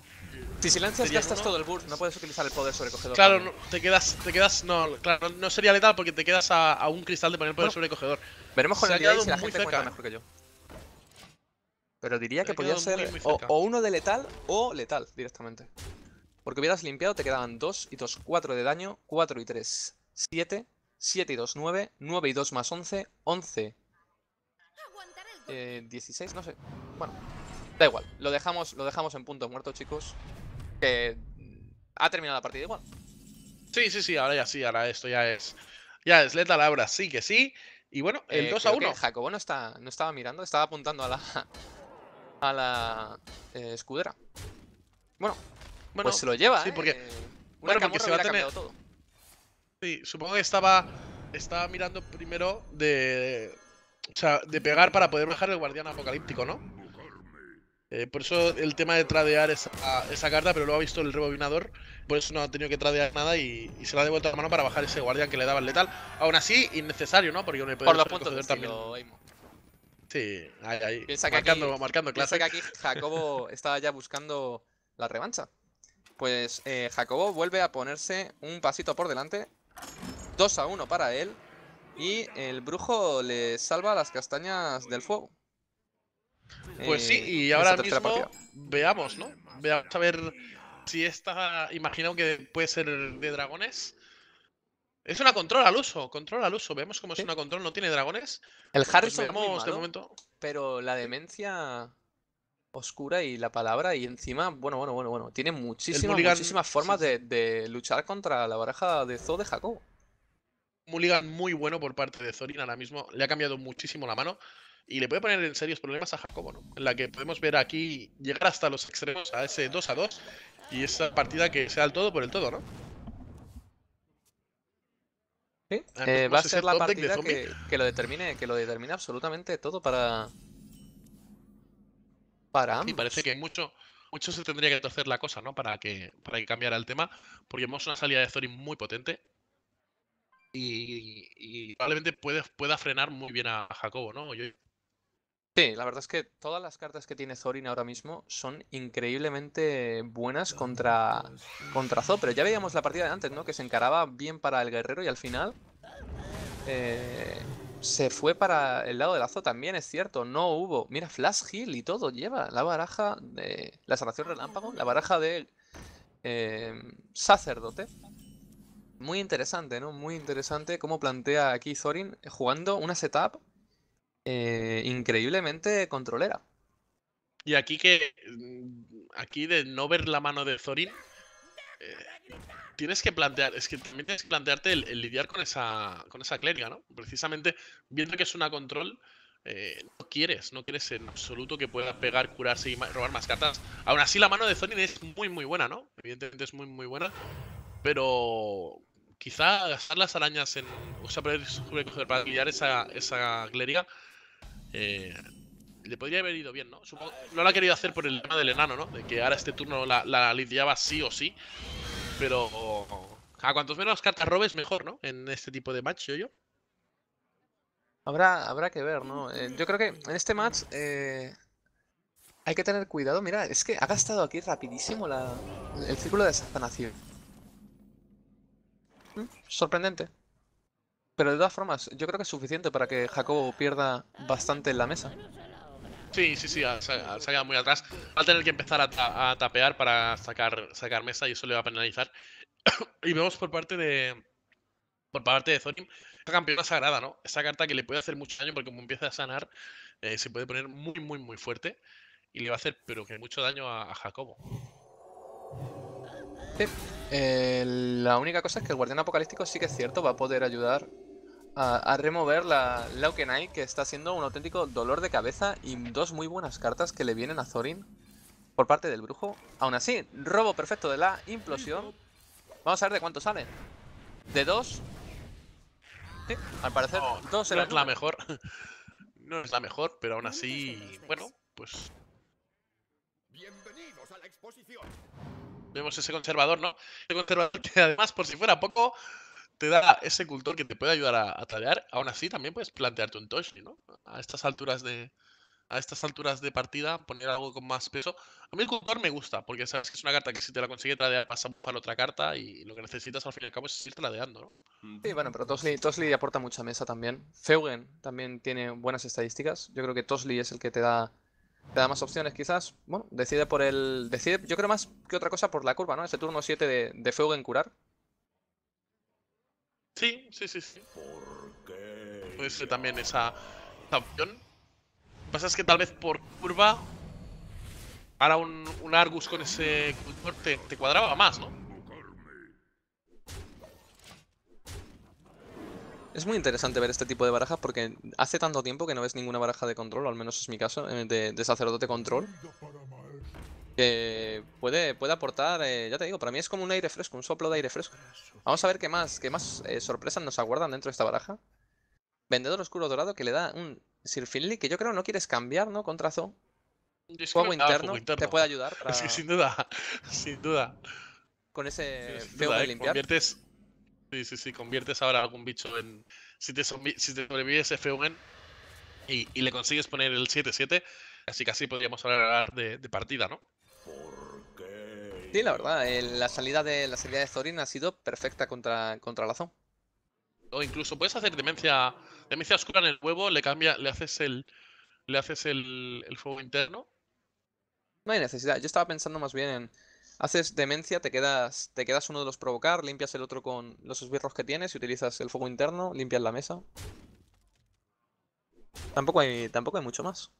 si silencias gastas estás todo el burst, no puedes utilizar el poder sobrecogedor. Claro, no, te quedas, te quedas, no, claro, no sería letal porque te quedas a, un cristal de poner el poder sobrecogedor. Veremos con el si la gente cuenta ¿eh? mejor que yo. Pero diría que podía ser o, uno de letal o letal directamente. Porque hubieras limpiado, te quedaban 2 y 2, 4 de daño, 4 y 3, 7, 7 y 2, 9, 9 y 2 más 11, 11, eh, 16, no sé. Bueno, da igual, lo dejamos, lo dejamos en punto muerto, chicos. ha terminado la partida igual. Sí, sí, sí, ahora ya sí, ahora esto ya es. Ya es letal ahora, sí que sí. Y bueno, el 2 eh, a 1. Jacobo está, no estaba mirando, estaba apuntando a la, a la eh, escudera. Bueno, bueno, pues se lo lleva. Sí, ¿eh? porque, porque se va a tener. Todo. Sí, supongo que estaba, estaba mirando primero de. O sea, de pegar para poder bajar el guardián apocalíptico, ¿no? Eh, por eso el tema de tradear esa, carta, pero lo ha visto el rebobinador, por eso no ha tenido que tradear nada y, se la ha devuelto a la mano para bajar ese guardián que le daba el letal. Aún así, innecesario, ¿no? Porque uno puede por los puntos Sí, ahí, que marcando, aquí, que aquí Jacobo estaba ya buscando la revancha. Pues eh, Jacobo vuelve a ponerse un pasito por delante. 2 a 1 para él. Y el brujo le salva las castañas del fuego. Pues sí, eh, y ahora veamos, ¿no? Veamos a ver si esta, imagino que puede ser de dragones. Es una control al uso, control al uso. Vemos cómo es una control, no tiene dragones. El pues Harrison de momento. Pero la demencia oscura y la palabra y encima, bueno, bueno, bueno, bueno. Tiene muchísimas, muchísimas formas de, luchar contra la baraja de Zo de Jacobo. Mulligan muy bueno por parte de Zorin ahora mismo. Le ha cambiado muchísimo la mano y le puede poner en serios problemas a Jacobo, ¿no? En la que podemos ver aquí llegar hasta los extremos, a ese 2 a 2 y esa partida que sea el todo por el todo, ¿no? Ah, eh, va a ser la partida que, lo determine, que lo determine absolutamente todo para. Para ambos. Y parece que mucho, mucho se tendría que torcer la cosa, ¿no? Para que, que cambiara el tema. Porque hemos una salida de Zorin muy potente. Y, probablemente puede, pueda frenar muy bien a Jacobo, ¿no? Sí, la verdad es que todas las cartas que tiene Thorin ahora mismo son increíblemente buenas contra, contra Zo, pero ya veíamos la partida de antes, ¿no? Que se encaraba bien para el guerrero y al final eh, se fue para el lado de la Zo también, es cierto, no hubo... Mira, Flash Heal y todo lleva la baraja de la sanación relámpago, la baraja de eh, sacerdote. Muy interesante, ¿no? Muy interesante cómo plantea aquí Thorin jugando una setup eh, increíblemente controlera. Y aquí que. Mm, aquí de no ver la mano de Zorin. Eh, tienes que plantear. Es que también tienes que plantearte el, lidiar con esa. con esa clériga, ¿no? Precisamente viendo que es una control. Eh, no quieres, no quieres en absoluto que pueda pegar, curarse y robar más cartas. Aún así, la mano de Zorin es muy, muy buena, ¿no? Evidentemente es muy, muy buena. Pero quizá gastar las arañas en. O sea, para lidiar esa, esa clériga eh, le podría haber ido bien, ¿no? no lo ha querido hacer por el tema del enano, ¿no? De que ahora este turno la, la lidiaba sí o sí. Pero a cuantos menos cartas robes, mejor, ¿no? En este tipo de match, yo yo. Habrá, habrá que ver, ¿no? Eh, yo creo que en este match eh, hay que tener cuidado. Mira, es que ha gastado aquí rapidísimo el círculo de sanación. Mm, sorprendente. Pero de todas formas, yo creo que es suficiente para que Jacobo pierda bastante en la mesa. Sí, sí, sí, se ha, quedado muy atrás. Va a tener que empezar a, tapear para sacar, sacar mesa y eso le va a penalizar. y vemos por parte de. Por parte de Zorin, la campeona sagrada, ¿no? Esa carta que le puede hacer mucho daño porque como empieza a sanar, eh, se puede poner muy, muy, muy fuerte. Y le va a hacer, pero que mucho daño a, Jacobo. Eh, la única cosa es que el guardián apocalíptico sí que es cierto, va a poder ayudar a, remover la Laukenai, que está siendo un auténtico dolor de cabeza y dos muy buenas cartas que le vienen a Thorin por parte del brujo. Aún así, robo perfecto de la implosión. Vamos a ver de cuánto sale. De dos. Sí, al parecer, dos no es la mejor. No es la mejor, pero aún así, bueno, pues... Bienvenidos a la exposición. Vemos ese conservador, ¿no? Ese conservador que además, por si fuera poco, te da ese cultor que te puede ayudar a, a aún así también puedes plantearte un Tosli, ¿no? A estas alturas de, a estas alturas de partida, poner algo con más peso. A mí el cultor me gusta, porque sabes que es una carta que si te la consigue tradear pasa para otra carta y lo que necesitas al fin y al cabo es ir tradeando, ¿no? Sí, bueno, pero Tosli, aporta mucha mesa también. Feugen también tiene buenas estadísticas. Yo creo que Tosli es el que te da, te da más opciones, quizás. Bueno, decide por el. Decide, yo creo más que otra cosa por la curva, ¿no? Ese turno 7 de Feugen curar. Sí, sí, sí, sí. Puede ser también esa, opción. Lo que pasa es que tal vez por curva. Ahora un, un Argus con ese cultor te, cuadraba más, ¿no? Es muy interesante ver este tipo de barajas porque hace tanto tiempo que no ves ninguna baraja de control, al menos es mi caso, eh, de, de sacerdote control que puede, puede aportar, eh, ya te digo, para mí es como un aire fresco, un soplo de aire fresco. Vamos a ver qué más, qué más eh, sorpresas nos aguardan dentro de esta baraja. Vendedor Oscuro Dorado que le da un Sir que yo creo no quieres cambiar, ¿no? Contra Zo. Juego interno, te puede ayudar. Para... sin duda, sin duda. Con ese sí, feo eh, Conviertes... Sí, sí, sí, conviertes ahora algún bicho en... Si te, sobrevives ese Feugen y, le consigues poner el 7-7, así que así podríamos hablar de partida, ¿no? Sí, la verdad, la salida de la salida de Zorin ha sido perfecta contra, contra la zona. O incluso puedes hacer demencia, demencia oscura en el huevo, le cambia, le haces el le haces el, fuego interno. No hay necesidad, yo estaba pensando más bien en haces demencia, te quedas te quedas uno de los provocar, limpias el otro con los esbirros que tienes y utilizas el fuego interno, limpias la mesa. Tampoco hay tampoco hay mucho más.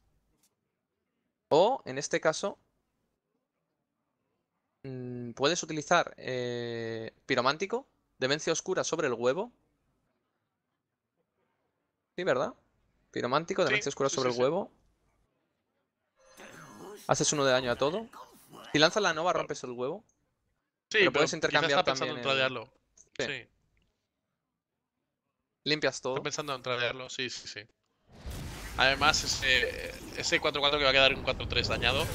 O en este caso Mm, puedes utilizar eh, piromántico, demencia oscura sobre el huevo. Sí, ¿verdad? Piromántico, demencia oscura sobre el huevo. Haces uno de daño a todo. Si lanzas la nova, rompes el huevo. Sí, lo puedes intercambiar está también. En Sí. Limpias todo. Estoy pensando en tradearlo, sí, sí, sí. Además, ese 4-4 que va a quedar un 4-3 dañado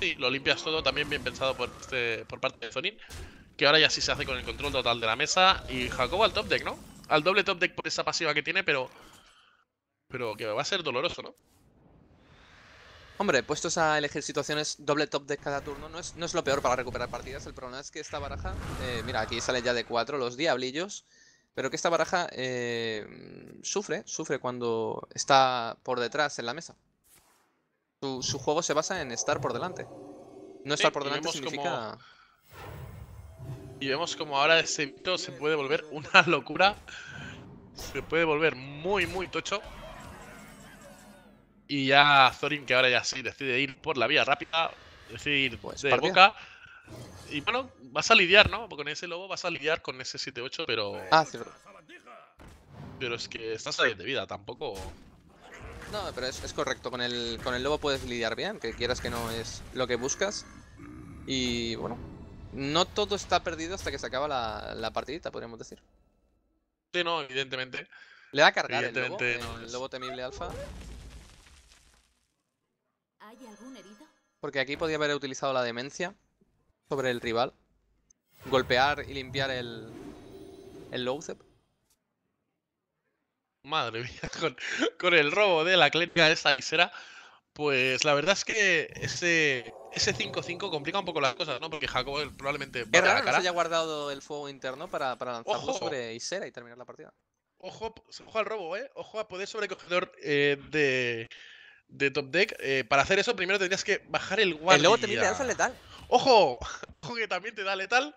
este y lo limpias todo, también bien pensado por, este, por parte de Zonin. Que ahora ya sí se hace con el control total de la mesa. Y Jacobo al top deck, ¿no? Al doble top deck por esa pasiva que tiene, pero. Pero que va a ser doloroso, ¿no? Hombre, puestos a elegir situaciones doble top deck cada turno, no es, lo peor para recuperar partidas. El problema es que esta baraja. Eh, mira, aquí sale ya de cuatro los diablillos. Pero que esta baraja eh, sufre, sufre cuando está por detrás en la mesa. Su, juego se basa en estar por delante. No estar por delante significa. Y vemos como ahora ese Vito se puede volver una locura. Se puede volver muy, muy tocho. Y ya Thorin que ahora ya sí decide ir por la vía rápida, decide ir pues boca. Y bueno, vas a lidiar, ¿no? Con ese lobo vas a lidiar con ese 7-8, pero. Ah, cierto. Pero es que estás ahí de vida, tampoco. No, pero es, correcto. Con el, con el lobo puedes lidiar bien, que quieras que no es lo que buscas. Y bueno, no todo está perdido hasta que se acaba la, la partidita, podríamos decir. Sí, no, evidentemente. Le da a cargar el lobo, temible alfa. Porque aquí podía haber utilizado la demencia sobre el rival. Golpear y limpiar el, el Lowzep madre mía, con, el robo de la clínica esta Isera, pues la verdad es que ese, ese 5-5 complica un poco las cosas, ¿no? Porque Jacob probablemente. Es raro que se haya guardado el fuego interno para, para lanzarlo sobre Isera y terminar la partida. Ojo, al robo, ¿eh? Ojo a poder sobrecogedor eh, de, de top deck. Eh, para hacer eso, primero tendrías que bajar el guardia. Y luego te lanza letal. ¡Ojo! Ojo que también te da letal.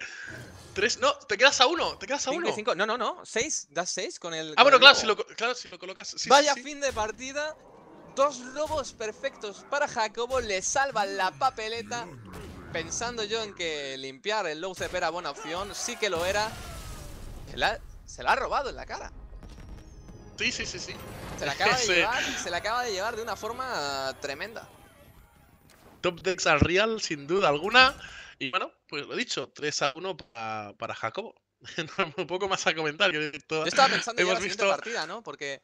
Tres, no, te quedas a uno, te quedas a uno. Cinco, no, no, no, seis, das seis con el. Ah, bueno, claro si, lo, claro, si lo colocas. Sí, Vaya fin de partida. Dos robos perfectos para Jacobo, le salvan la papeleta. Pensando yo en que limpiar el low era buena opción, sí que lo era. Se la, se la ha robado en la cara. Sí, sí, sí, sí. Se la acaba de, llevar, se la acaba de llevar de una forma tremenda. Top Dex al Real, sin duda alguna. Y bueno, pues lo dicho, 3 a 1 para, para Jacobo. Un poco más a comentar. Yo estaba pensando en la partida, ¿no? Porque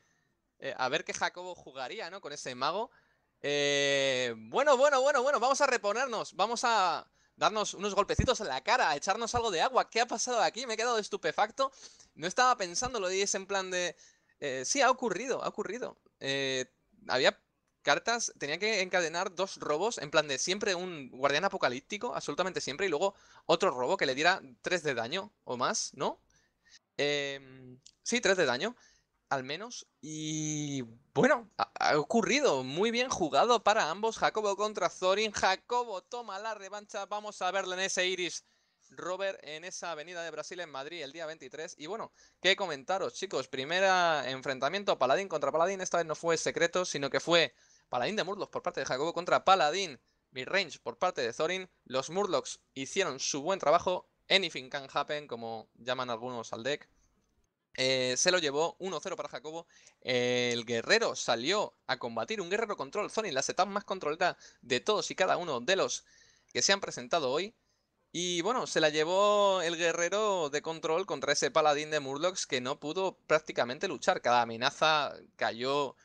eh, a ver qué Jacobo jugaría, ¿no? Con ese mago. Eh, bueno, bueno, bueno, bueno, vamos a reponernos. Vamos a darnos unos golpecitos en la cara, a echarnos algo de agua. ¿Qué ha pasado aquí? Me he quedado estupefacto. No estaba pensando, lo dices en plan de... Eh, sí, ha ocurrido, ha ocurrido. Eh, había cartas, tenía que encadenar dos robos, en plan de siempre un guardián apocalíptico, absolutamente siempre, y luego otro robo que le diera 3 de daño o más, ¿no? Em, sí, 3 de daño, al menos. Y bueno, ha, ocurrido, muy bien jugado para ambos, Jacobo contra Zorin, Jacobo toma la revancha, vamos a verlo en ese Iris. Robert en esa avenida de Brasil en Madrid el día 23. Y bueno, qué comentaros, chicos. primera ah, enfrentamiento Paladín contra Paladín. Esta vez no fue secreto, sino que fue Paladín de Murlocs por parte de Jacobo contra Paladín midrange por parte de Thorin. Los Murlocs hicieron su buen trabajo. Anything can happen, como llaman algunos al deck. Eh, se lo llevó 1-0 para Jacobo. el guerrero salió a combatir un guerrero control. Thorin, la setup más controlada de todos y cada uno de los que se han presentado hoy. Y bueno, se la llevó el guerrero de control contra ese paladín de Murlocs que no pudo prácticamente luchar. Cada amenaza cayó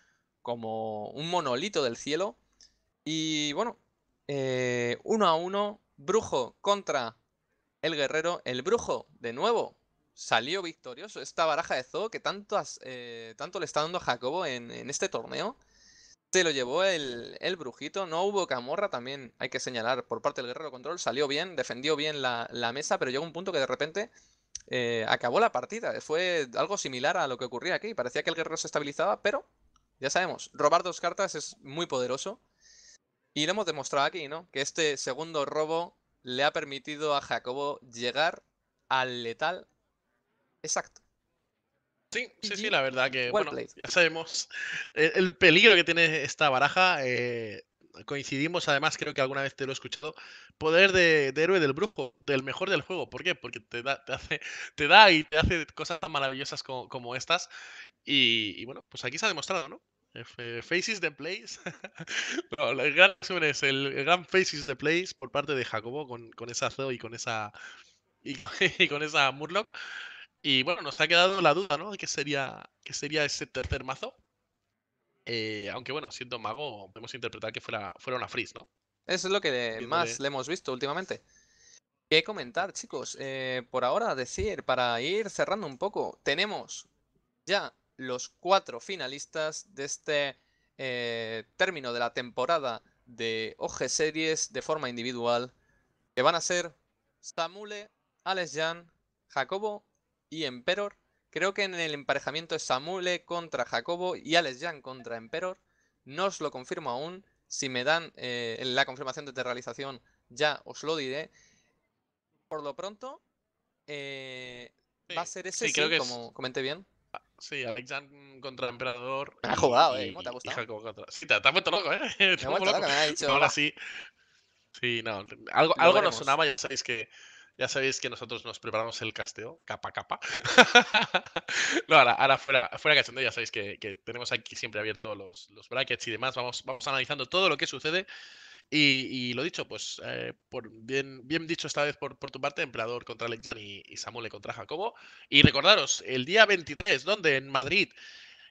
como un monolito del cielo. Y bueno, eh, uno a uno, brujo contra el guerrero. El brujo, de nuevo, salió victorioso. Esta baraja de Zoo que tanto, eh, tanto le está dando a Jacobo en, este torneo. Se lo llevó el, el, brujito. No hubo camorra, también hay que señalar por parte del guerrero control. Salió bien, defendió bien la, mesa, pero llegó un punto que de repente eh, acabó la partida. Fue algo similar a lo que ocurría aquí. Parecía que el guerrero se estabilizaba, pero ya sabemos, robar dos cartas es muy poderoso. Y lo hemos demostrado aquí, ¿no? Que este segundo robo le ha permitido a Jacobo llegar al letal exacto. Sí, sí, sí, la verdad que bueno, ya sabemos eh, el, peligro que tiene esta baraja. Eh, coincidimos, además, creo que alguna vez te lo he escuchado. Poder de, héroe del brujo, del mejor del juego. ¿Por qué? Porque te da, te hace, te da y te hace cosas tan maravillosas como, estas. y, bueno, pues aquí se ha demostrado, ¿no? Faces the Place. el gran es el, Faces the Place por parte de Jacobo con, esa Zoe y con esa. Y, con esa Murloc. Y bueno, nos ha quedado la duda, ¿no? ¿Qué sería, qué sería ese tercer mazo? Eh, aunque bueno, siendo mago, podemos interpretar que fuera, una Freeze, ¿no? Eso es lo que más le hemos visto últimamente. ¿Qué comentar, chicos? Eh, por ahora, decir, para ir cerrando un poco, tenemos ya los cuatro finalistas de este eh, término de la temporada de OG Series de forma individual, que van a ser Samule, Alex Jan, Jacobo y Emperor. Creo que en el emparejamiento es Samule contra Jacobo y Alex Jan contra Emperor. No os lo confirmo aún. Si me dan eh, la confirmación de realización ya os lo diré. Por lo pronto, eh, va a ser ese sí, como comenté bien. Sí, Alexander contra el Emperador. Me ha jugado, ¿eh? ¿Cómo te ha gustado? Sí, te, te, loco, ¿eh? Me, ha loco. ha Ahora sí. Sí, no. Algo, algo nos sonaba, ya sabéis que. Ya sabéis que nosotros nos preparamos el casteo, capa a capa. no, ahora, ahora fuera, fuera cachondeo, ya sabéis que, que tenemos aquí siempre abiertos los, los, brackets y demás. Vamos, vamos analizando todo lo que sucede y, lo dicho, pues eh, bien, dicho esta vez por, tu parte, Emperador contra Lexan y, Samuel contra Jacobo. Y recordaros, el día 23, ¿dónde? En Madrid.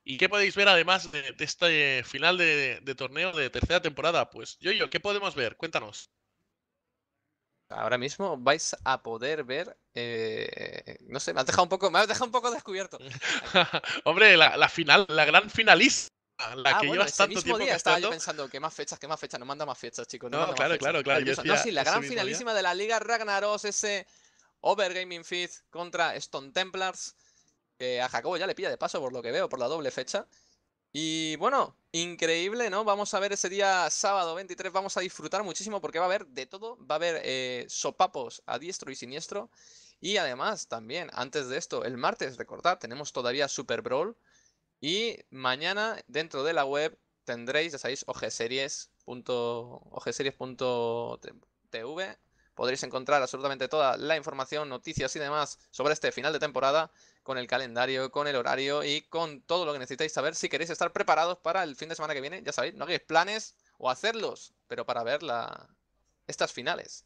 ¿Y qué podéis ver además de, este final de, torneo de tercera temporada? Pues yo, yo, ¿qué podemos ver? Cuéntanos. Ahora mismo vais a poder ver. Eh, no sé, me has dejado un poco, me has dejado un poco descubierto. Hombre, la final, la gran finalista la ah, mismo día estaba yo pensando que más fechas, que más fechas, no manda más fechas, chicos. No, claro, claro, claro, la gran finalísima de la Liga Ragnaros, ese Overgaming feed contra Stone Templars, que a Jacobo ya le pilla de paso por lo que veo, por la doble fecha. Y bueno, increíble, ¿no? Vamos a ver ese día sábado 23, vamos a disfrutar muchísimo porque va a haber de todo, va a haber eh, sopapos a diestro y siniestro. Y además, también, antes de esto, el martes, recordad, tenemos todavía Super Brawl y mañana dentro de la web tendréis, ya sabéis, ogseries.tv. Podréis encontrar absolutamente toda la información, noticias y demás sobre este final de temporada, con el calendario, con el horario y con todo lo que necesitáis saber si queréis estar preparados para el fin de semana que viene. Ya sabéis, no hagáis planes o hacerlos, pero para ver estas finales.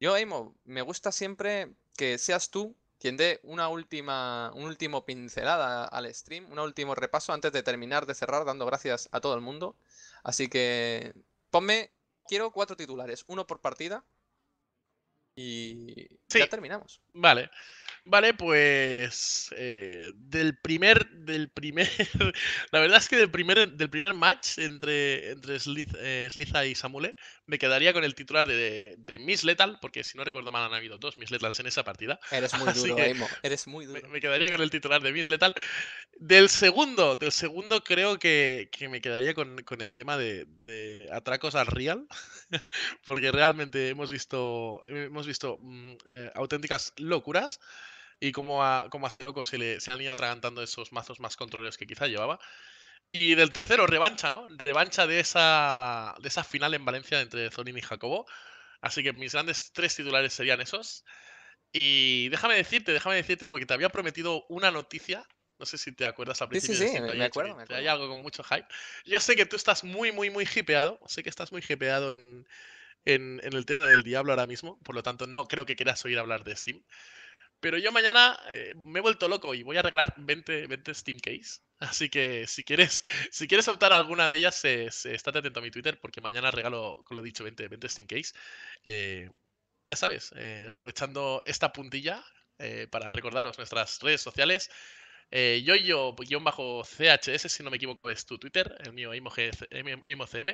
Yo, Aimo, me gusta siempre que seas tú quien dé una última, un último pincelada al stream, un último repaso antes de terminar de cerrar, dando gracias a todo el mundo. Así que ponme, quiero cuatro titulares, uno por partida y ya terminamos. Vale. Vale, pues eh, del primer, del primer, la verdad es que del primer, del primer match entre, entre Sliza eh, y Samule me quedaría con el titular de, Miss Lethal, porque si no recuerdo mal han habido dos Miss Lethal en esa partida. Eres muy duro, eres muy duro. Me, quedaría con el titular de Miss Lethal. Del segundo, del segundo creo que, que me quedaría con, con, el tema de, atracos al Real, porque realmente hemos visto, hemos visto mm, eh, auténticas locuras y cómo cómo se, le, se han ido atragantando esos mazos más controleros que quizá llevaba. Y del tercero, revancha, Revancha de esa, de esa final en Valencia entre Zorin y Jacobo. Así que mis grandes tres titulares serían esos. Y déjame decirte, déjame decirte, porque te había prometido una noticia. No sé si te acuerdas al principio. Sí, sí, sí, acuerdo, Hay algo con mucho hype. Yo sé que tú estás muy, muy, muy hipeado. Sé que estás muy hipeado en, en, en el tema del diablo ahora mismo. Por lo tanto, no creo que quieras oír hablar de Sim. Pero yo mañana eh, me he vuelto loco y voy a arreglar 20, 20 Steam Case. Así que si quieres, si quieres optar alguna de ellas, eh, estate atento a mi Twitter porque mañana regalo, con lo dicho, 20, 20 Steam Case. Eh, ya sabes, echando esta puntilla para recordaros nuestras redes sociales. Yo Eh, bajo chs si no me equivoco, es tu Twitter, el mío, Mocm.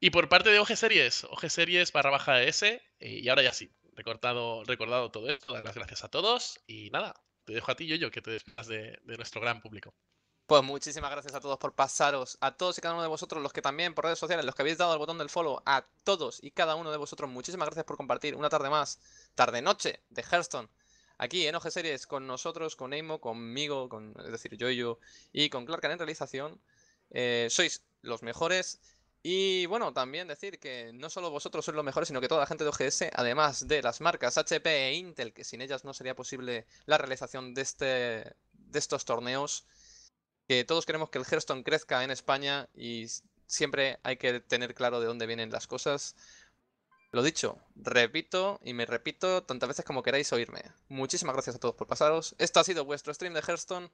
Y por parte de OG Series, Series barra baja e S, y ahora ya sí, recordado, recordado todo esto, gracias a todos y nada, te dejo a ti, yo que te despedas de, nuestro gran público. Pues muchísimas gracias a todos por pasaros, a todos y cada uno de vosotros, los que también por redes sociales, los que habéis dado el botón del follow, a todos y cada uno de vosotros, muchísimas gracias por compartir una tarde más, tarde-noche de Hearthstone, aquí en OG Series, con nosotros, con Eimo, conmigo, con, es decir, yo y yo, y con Clark en realización. Eh, sois los mejores, y bueno, también decir que no solo vosotros sois los mejores, sino que toda la gente de OGS, además de las marcas HP e Intel, que sin ellas no sería posible la realización de, este, de estos torneos, que todos queremos que el Hearthstone crezca en España y siempre hay que tener claro de dónde vienen las cosas. Lo dicho, repito y me repito tantas veces como queráis oírme. Muchísimas gracias a todos por pasaros. Esto ha sido vuestro stream de Hearthstone.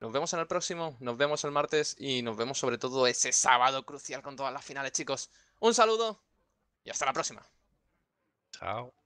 Nos vemos en el próximo, nos vemos el martes y nos vemos sobre todo ese sábado crucial con todas las finales, chicos. Un saludo y hasta la próxima. Chao.